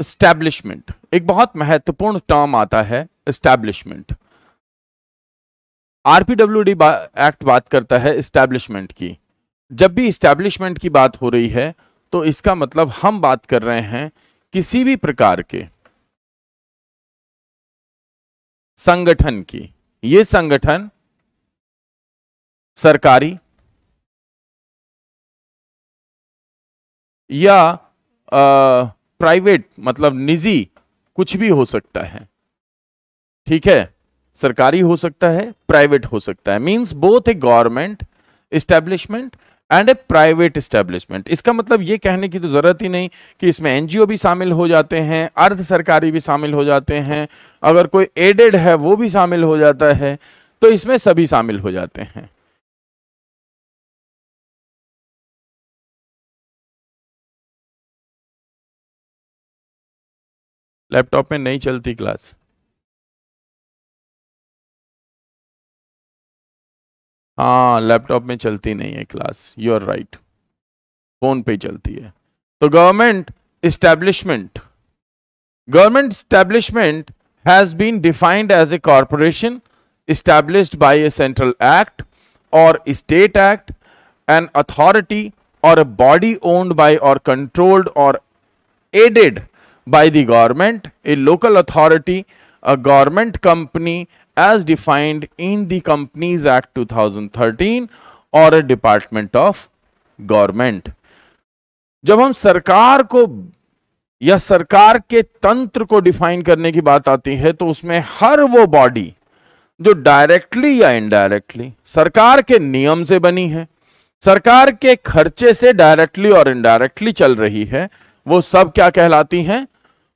Establishment एक बहुत महत्वपूर्ण टर्म आता है इस्टेब्लिशमेंट आरपीडब्ल्यूडी डी एक्ट बात करता है इस्टेब्लिशमेंट की जब भी इस्टैब्लिशमेंट की बात हो रही है तो इसका मतलब हम बात कर रहे हैं किसी भी प्रकार के संगठन की ये संगठन सरकारी या आ, प्राइवेट मतलब निजी कुछ भी हो सकता है ठीक है सरकारी हो सकता है प्राइवेट हो सकता है means both a government establishment and a private establishment इसका मतलब ये कहने की तो ज़रूरत ही नहीं कि इसमें एनजीओ भी शामिल हो जाते हैं अर्ध सरकारी भी शामिल हो जाते हैं अगर कोई एडेड है वो भी शामिल हो जाता है तो इसमें सभी शामिल हो जाते हैं लैपटॉप में नहीं चलती क्लास हाँ लैपटॉप में चलती नहीं है class you are right phone पे चलती है तो government establishment government establishment has been defined as a corporation establish by a central act or state act and authority or a body owned by or controlled or aided by the government, a local authority, a government company as defined in the Companies Act 2013 और A department of government जब हम सरकार को या सरकार के तंत्र को डिफाइन करने की बात आती है तो उसमें हर वो बॉडी जो डायरेक्टली या इनडायरेक्टली सरकार के नियम से बनी है सरकार के खर्चे से डायरेक्टली और इनडायरेक्टली चल रही है वो सब क्या कहलाती हैं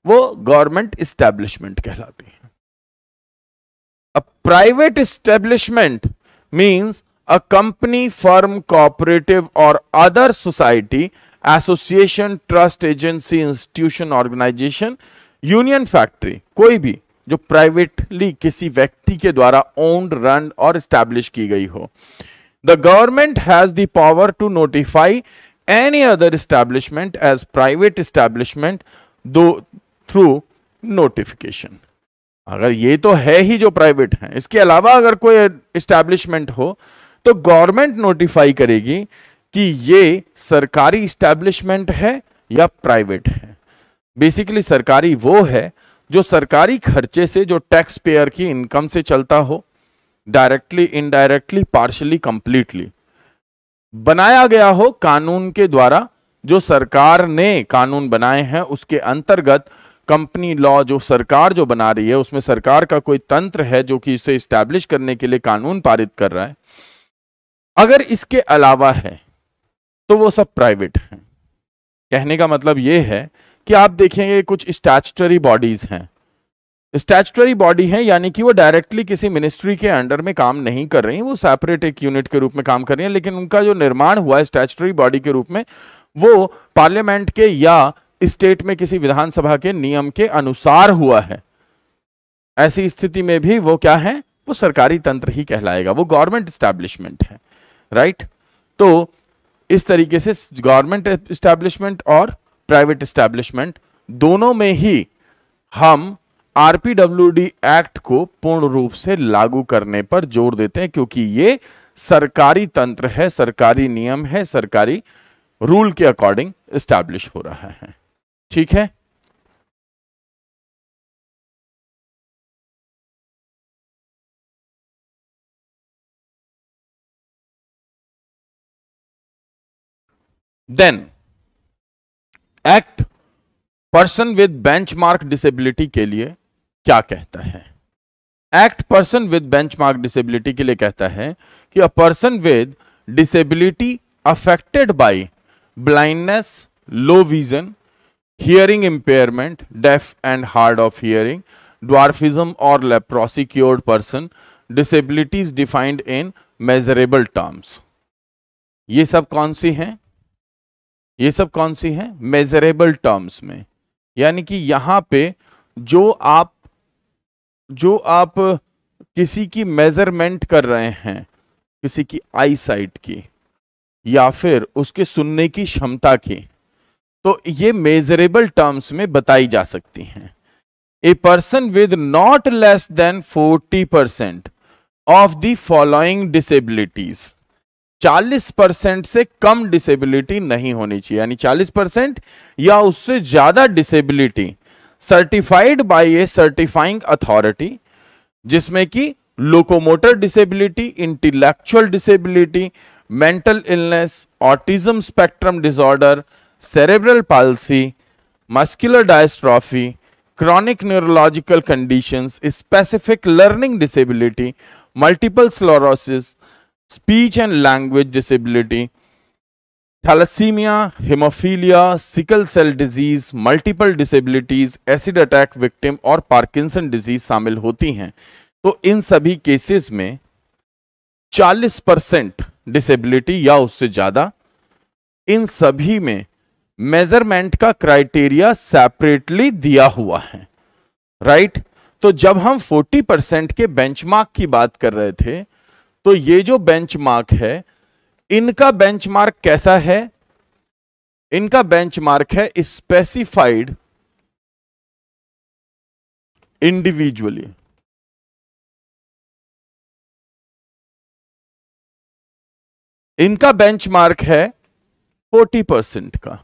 वो गवर्नमेंट इस्टेब्लिशमेंट कहलाती है a private establishment means a company firm cooperative or other society association trust agency institution organisation union factory कोई भी जो प्राइवेटली किसी व्यक्ति के द्वारा ओन्ड रन और स्टैब्लिश की गई हो the government has the power to notify any other establishment as private establishment दो थ्रू नोटिफिकेशन अगर ये तो है ही जो प्राइवेट है इसके अलावा अगर कोई इस्टेब्लिशमेंट हो तो गवर्नमेंट नोटिफाई करेगी कि ये सरकारी इस्टेब्लिशमेंट है या प्राइवेट है बेसिकली सरकारी वो है जो सरकारी खर्चे से जो टैक्स पेयर की इनकम से चलता हो डायरेक्टली इनडायरेक्टली पार्शली कंप्लीटली बनाया गया हो कानून के द्वारा जो सरकार ने कानून बनाए हैं उसके अंतर्गत कंपनी लॉ जो सरकार जो बना रही है उसमें सरकार का कोई तंत्र है जो कि इसे स्टैब्लिश करने के लिए कानून पारित कर रहा है अगर इसके अलावा है तो वो सब प्राइवेट है कहने का मतलब ये है कि आप देखेंगे कुछ स्टैचुटरी बॉडीज हैं स्टैचुटरी बॉडी है यानी कि वो डायरेक्टली किसी मिनिस्ट्री के अंडर में काम नहीं कर रही वो सेपरेट एक यूनिट के रूप में काम कर रही हैं लेकिन उनका जो निर्माण हुआ है स्टैचुटरी बॉडी के रूप में वो पार्लियामेंट के या स्टेट में किसी विधानसभा के नियम के अनुसार हुआ है ऐसी स्थिति में भी वो क्या है वो सरकारी तंत्र ही कहलाएगा वो गवर्नमेंट स्टैब्लिशमेंट है राइट तो इस तरीके से गवर्नमेंट स्टैब्लिशमेंट और प्राइवेट स्टैब्लिशमेंट दोनों में ही हम आरपीडब्ल्यूडी एक्ट को पूर्ण रूप से लागू करने पर जोर देते हैं क्योंकि ये सरकारी तंत्र है सरकारी नियम है सरकारी रूल के अकॉर्डिंग स्टैब्लिश हो रहा है ठीक है then act person with benchmark disability के लिए क्या कहता है act person with benchmark disability के लिए कहता है कि a person with disability affected by blindness low vision hearing impairment deaf and hard of hearing dwarfism or leprosy cured person disabilities defined in measurable terms ये सब कौन सी हैं ये सब कौन सी हैं मेजरेबल टर्म्स में यानी कि यहां पे जो आप जो आप किसी की मेजरमेंट कर रहे हैं किसी की आई साइट की या फिर उसके सुनने की क्षमता की तो ये मेजरेबल टर्म्स में बताई जा सकती हैं a person with not less than 40 percent of the following disabilities 40 percent से कम डिसेबिलिटी नहीं होनी चाहिए यानी 40 परसेंट या उससे ज्यादा disability certified by a certifying authority जिसमें कि locomotor disability intellectual disability mental illness autism spectrum disorder cerebral palsy, muscular dystrophy, chronic neurological conditions, specific learning disability, multiple sclerosis, speech and language disability, thalassemia, hemophilia, sickle cell disease, multiple disabilities, acid attack victim और Parkinson disease शामिल होती हैं तो इन सभी cases में 40 percent disability या उससे ज़्यादा इन सभी में मेजरमेंट का क्राइटेरिया सेपरेटली दिया हुआ है राइट right? तो जब हम 40 परसेंट के बेंचमार्क की बात कर रहे थे तो ये जो बेंचमार्क है इनका बेंचमार्क कैसा है इनका बेंचमार्क है स्पेसिफाइड इंडिविजुअली इनका बेंचमार्क है 40 परसेंट का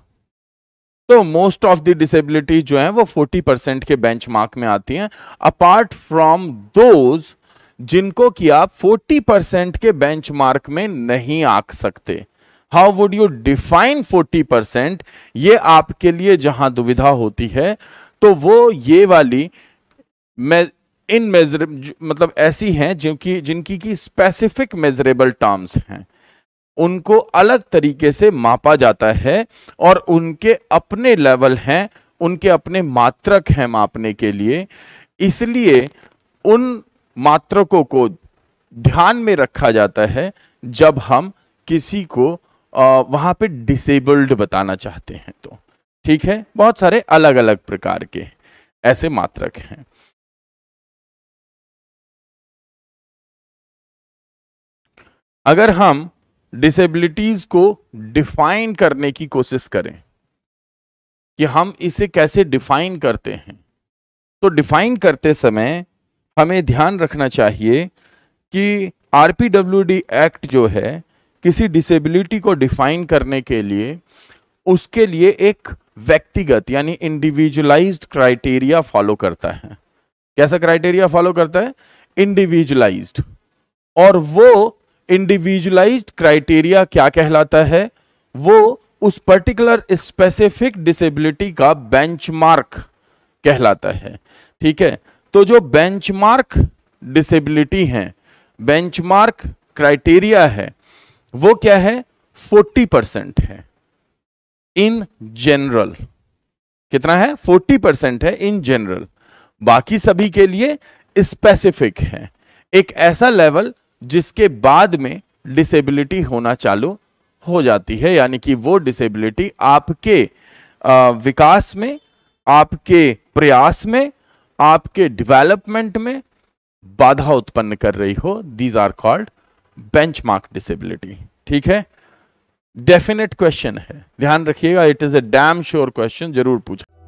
तो मोस्ट ऑफ द डिसेबिलिटी जो है वो 40 परसेंट के बेंचमार्क में आती हैं अपार्ट फ्रॉम दोज जिनको कि आप 40 परसेंट के बेंचमार्क में नहीं आ सकते how would you define 40 percent ये आपके लिए जहां दुविधा होती है तो वो ये वाली मैं इन मेजर मतलब ऐसी हैं जिनकी जिनकी की स्पेसिफिक मेजरेबल टर्म्स हैं उनको अलग तरीके से मापा जाता है और उनके अपने लेवल हैं उनके अपने मात्रक हैं मापने के लिए इसलिए उन मात्रकों को ध्यान में रखा जाता है जब हम किसी को वहाँ पे डिसेबल्ड बताना चाहते हैं तो ठीक है बहुत सारे अलग अलग प्रकार के ऐसे मात्रक हैं अगर हम डिसेबिलिटीज को डिफाइन करने की कोशिश करें कि हम इसे कैसे डिफाइन करते हैं तो डिफाइन करते समय हमें ध्यान रखना चाहिए कि आर एक्ट जो है किसी डिसेबिलिटी को डिफाइन करने के लिए उसके लिए एक व्यक्तिगत यानी इंडिविजुअलाइज्ड क्राइटेरिया फॉलो करता है कैसा क्राइटेरिया फॉलो करता है इंडिविजुअलाइज्ड और वो इंडिविजुअलाइज्ड क्राइटेरिया क्या कहलाता है वो उस पर्टिकुलर स्पेसिफिक डिसेबिलिटी का बेंचमार्क कहलाता है ठीक है तो जो बेंचमार्क डिसेबिलिटी है बेंचमार्क क्राइटेरिया है वो क्या है 40 परसेंट है इन जनरल कितना है 40 परसेंट है इन जनरल बाकी सभी के लिए स्पेसिफिक है एक ऐसा लेवल जिसके बाद में डिसेबिलिटी होना चालू हो जाती है यानी कि वो डिसेबिलिटी आपके विकास में आपके प्रयास में आपके डेवलपमेंट में बाधा उत्पन्न कर रही हो these are called benchmark disability ठीक है डेफिनेट क्वेश्चन है ध्यान रखिएगा it is a damn sure question जरूर पूछा